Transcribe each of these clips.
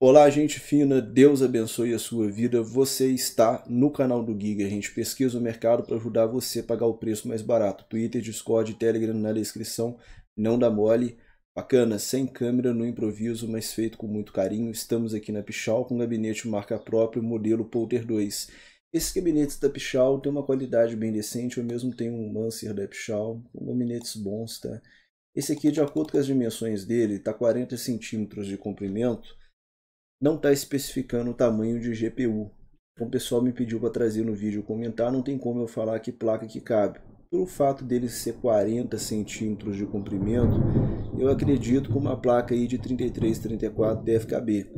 Olá, gente fina, Deus abençoe a sua vida. Você está no canal do Giga. A gente pesquisa o mercado para ajudar você a pagar o preço mais barato. Twitter, Discord, Telegram na descrição. Não dá mole. Bacana, sem câmera, no improviso, mas feito com muito carinho. Estamos aqui na Pichal com gabinete marca própria, modelo Polter 2. Esses gabinetes da Pichal têm uma qualidade bem decente. Eu mesmo tenho um Mancer da Pichal, com gabinetes bons, tá? Esse aqui, de acordo com as dimensões dele, tá 40 centímetros de comprimento não está especificando o tamanho de GPU. Então, o pessoal me pediu para trazer no vídeo comentar, não tem como eu falar que placa que cabe. Pelo fato dele ser 40 centímetros de comprimento, eu acredito que uma placa aí de 33, 34 deve caber.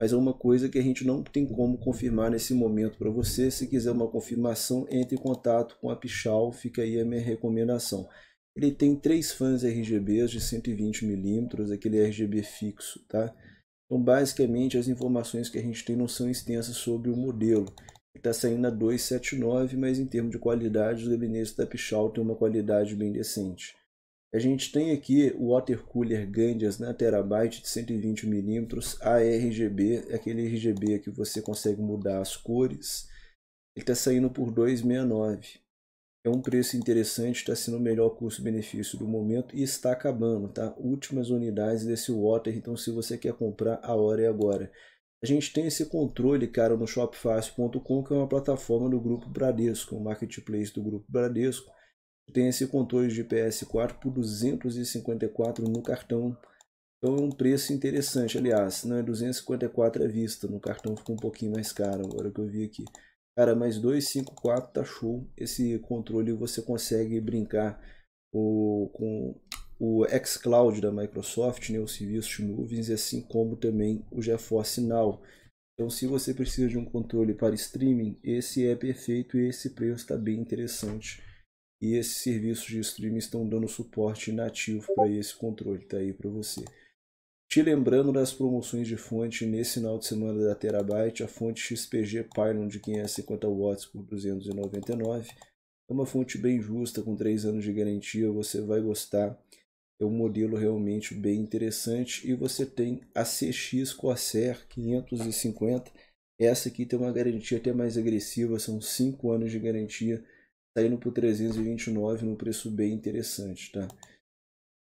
Mas é uma coisa que a gente não tem como confirmar nesse momento para você. Se quiser uma confirmação, entre em contato com a Pichal, fica aí a minha recomendação. Ele tem três fãs RGBs de 120 milímetros, aquele RGB fixo, tá? Então, basicamente, as informações que a gente tem não são extensas sobre o modelo. Está saindo a 279, mas em termos de qualidade, os gabinetes da Pichal têm uma qualidade bem decente. A gente tem aqui o water cooler Gandias na né, terabyte de 120mm, ARGB, aquele RGB que você consegue mudar as cores. Ele está saindo por 269. É um preço interessante, está sendo o melhor custo-benefício do momento e está acabando, tá? Últimas unidades desse Water, então se você quer comprar, a hora é agora. A gente tem esse controle, cara, no shopfácil.com, que é uma plataforma do Grupo Bradesco, o marketplace do Grupo Bradesco. Tem esse controle de PS4 por 254 no cartão. Então é um preço interessante, aliás, não é 254 à vista, no cartão ficou um pouquinho mais caro, agora que eu vi aqui. Cara, mas 254 tá show. Esse controle você consegue brincar o, com o xCloud da Microsoft, né, o serviço de nuvens, assim como também o GeForce Now. Então, se você precisa de um controle para streaming, esse é perfeito e esse preço está bem interessante. E esses serviços de streaming estão dando suporte nativo para esse controle, tá aí para você. Te lembrando das promoções de fonte nesse final de semana da Terabyte, a fonte XPG Pylon de 550 watts por 299. É uma fonte bem justa, com 3 anos de garantia, você vai gostar. É um modelo realmente bem interessante e você tem a CX Corsair 550. Essa aqui tem uma garantia até mais agressiva, são 5 anos de garantia, saindo por 329 num preço bem interessante, tá?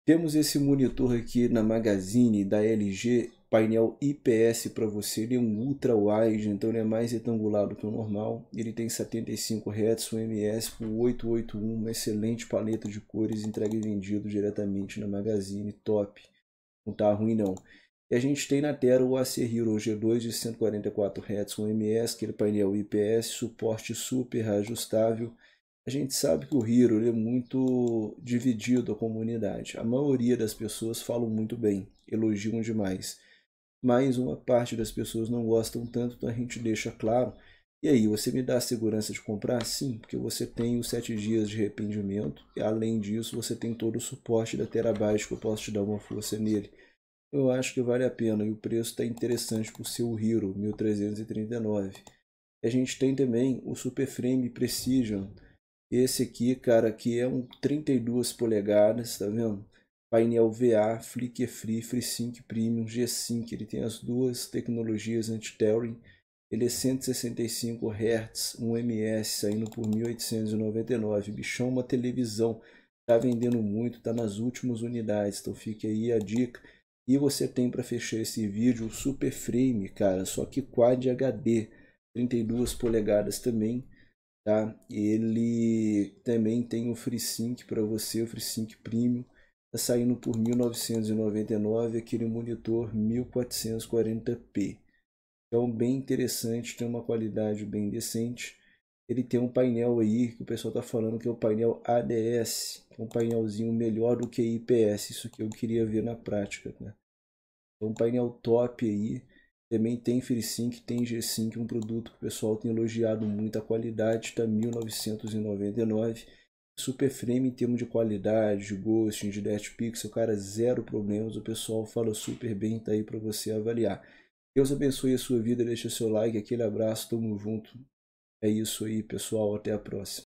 Temos esse monitor aqui na Magazine da LG, painel IPS para você, ele é um ultra wide, então ele é mais retangulado que o normal, ele tem 75 Hz, um ms por 881, uma excelente paleta de cores, entregue e vendido diretamente na Magazine, top, não tá ruim não. E a gente tem na tela o Acer Hero G2 de 144 Hz, um ms aquele painel IPS, suporte super ajustável, a gente sabe que o Hiro é muito dividido a comunidade. A maioria das pessoas falam muito bem, elogiam demais. Mas uma parte das pessoas não gostam tanto, então a gente deixa claro. E aí, você me dá a segurança de comprar? Sim, porque você tem os sete dias de arrependimento. E além disso, você tem todo o suporte da Terabyte, que eu posso te dar uma força nele. Eu acho que vale a pena e o preço está interessante para o seu Hero 1339. A gente tem também o Super Frame Precision esse aqui, cara, aqui é um 32 polegadas, tá vendo? Painel VA, Flicker Free, FreeSync Premium, G-Sync. Ele tem as duas tecnologias anti-tearing. Ele é 165 Hz, 1ms, saindo por 1899. Bichão, uma televisão. Tá vendendo muito, tá nas últimas unidades. Então fique aí a dica. E você tem para fechar esse vídeo o Super Frame, cara, só que Quad HD, 32 polegadas também, tá? Ele também tem o FreeSync para você, o FreeSync Premium, tá saindo por 1999, aquele monitor 1440p. Então bem interessante, tem uma qualidade bem decente. Ele tem um painel aí que o pessoal tá falando que é o painel ADS, é um painelzinho melhor do que IPS, isso que eu queria ver na prática, né? É então, um painel top aí também tem FreeSync, tem G-Sync, um produto que o pessoal tem elogiado muito. A qualidade está 1999. Superframe em termos de qualidade, de ghosting, de death pixel, cara, zero problemas. O pessoal fala super bem, tá aí para você avaliar. Deus abençoe a sua vida, deixa seu like, aquele abraço, tamo junto. É isso aí, pessoal, até a próxima.